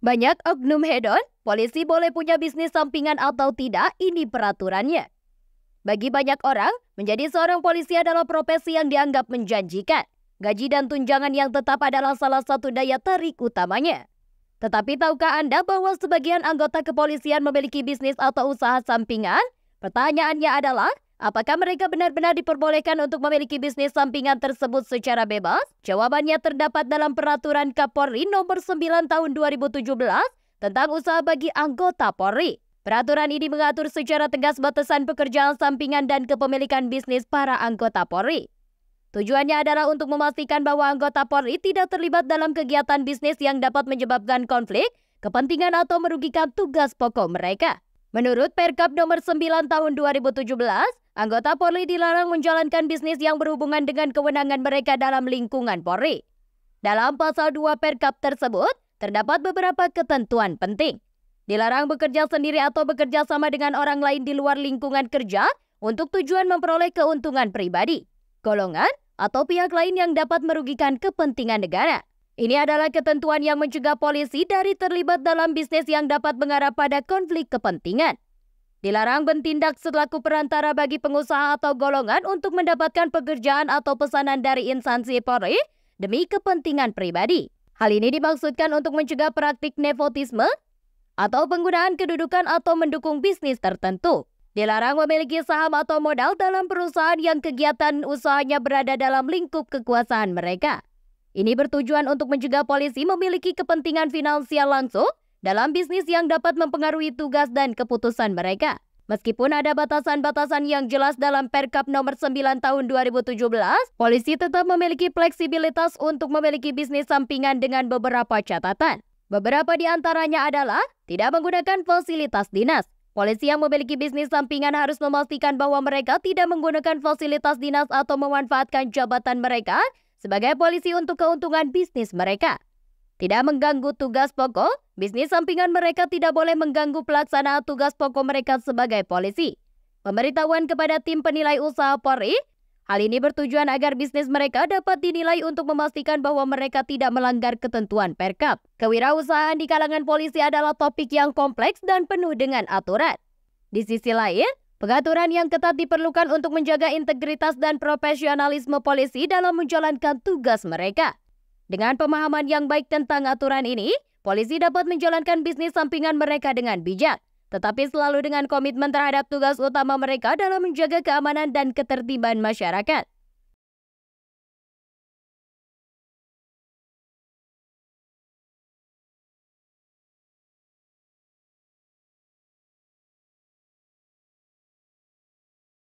Banyak oknum hedon, polisi boleh punya bisnis sampingan atau tidak, ini peraturannya. Bagi banyak orang, menjadi seorang polisi adalah profesi yang dianggap menjanjikan. Gaji dan tunjangan yang tetap adalah salah satu daya tarik utamanya. Tetapi tahukah Anda bahwa sebagian anggota kepolisian memiliki bisnis atau usaha sampingan? Pertanyaannya adalah, Apakah mereka benar-benar diperbolehkan untuk memiliki bisnis sampingan tersebut secara bebas? Jawabannya terdapat dalam Peraturan Kapolri Nomor 9 Tahun 2017 tentang usaha bagi anggota Polri. Peraturan ini mengatur secara tegas batasan pekerjaan sampingan dan kepemilikan bisnis para anggota Polri. Tujuannya adalah untuk memastikan bahwa anggota Polri tidak terlibat dalam kegiatan bisnis yang dapat menyebabkan konflik, kepentingan atau merugikan tugas pokok mereka. Menurut Perkap nomor 9 tahun 2017, Anggota Polri dilarang menjalankan bisnis yang berhubungan dengan kewenangan mereka dalam lingkungan Polri. Dalam pasal 2 Perkap tersebut, terdapat beberapa ketentuan penting. Dilarang bekerja sendiri atau bekerja sama dengan orang lain di luar lingkungan kerja untuk tujuan memperoleh keuntungan pribadi, golongan, atau pihak lain yang dapat merugikan kepentingan negara. Ini adalah ketentuan yang mencegah polisi dari terlibat dalam bisnis yang dapat mengarah pada konflik kepentingan. Dilarang bertindak selaku perantara bagi pengusaha atau golongan untuk mendapatkan pekerjaan atau pesanan dari instansi Polri demi kepentingan pribadi. Hal ini dimaksudkan untuk mencegah praktik nepotisme atau penggunaan kedudukan atau mendukung bisnis tertentu. Dilarang memiliki saham atau modal dalam perusahaan yang kegiatan usahanya berada dalam lingkup kekuasaan mereka. Ini bertujuan untuk mencegah polisi memiliki kepentingan finansial langsung dalam bisnis yang dapat mempengaruhi tugas dan keputusan mereka. Meskipun ada batasan-batasan yang jelas dalam Perkap nomor 9 tahun 2017, polisi tetap memiliki fleksibilitas untuk memiliki bisnis sampingan dengan beberapa catatan. Beberapa di antaranya adalah tidak menggunakan fasilitas dinas. Polisi yang memiliki bisnis sampingan harus memastikan bahwa mereka tidak menggunakan fasilitas dinas atau memanfaatkan jabatan mereka sebagai polisi untuk keuntungan bisnis mereka tidak mengganggu tugas pokok, bisnis sampingan mereka tidak boleh mengganggu pelaksanaan tugas pokok mereka sebagai polisi. Pemberitahuan kepada tim penilai usaha Polri, hal ini bertujuan agar bisnis mereka dapat dinilai untuk memastikan bahwa mereka tidak melanggar ketentuan Perkap. Kewirausahaan di kalangan polisi adalah topik yang kompleks dan penuh dengan aturan. Di sisi lain, Pengaturan yang ketat diperlukan untuk menjaga integritas dan profesionalisme polisi dalam menjalankan tugas mereka. Dengan pemahaman yang baik tentang aturan ini, polisi dapat menjalankan bisnis sampingan mereka dengan bijak, tetapi selalu dengan komitmen terhadap tugas utama mereka dalam menjaga keamanan dan ketertiban masyarakat.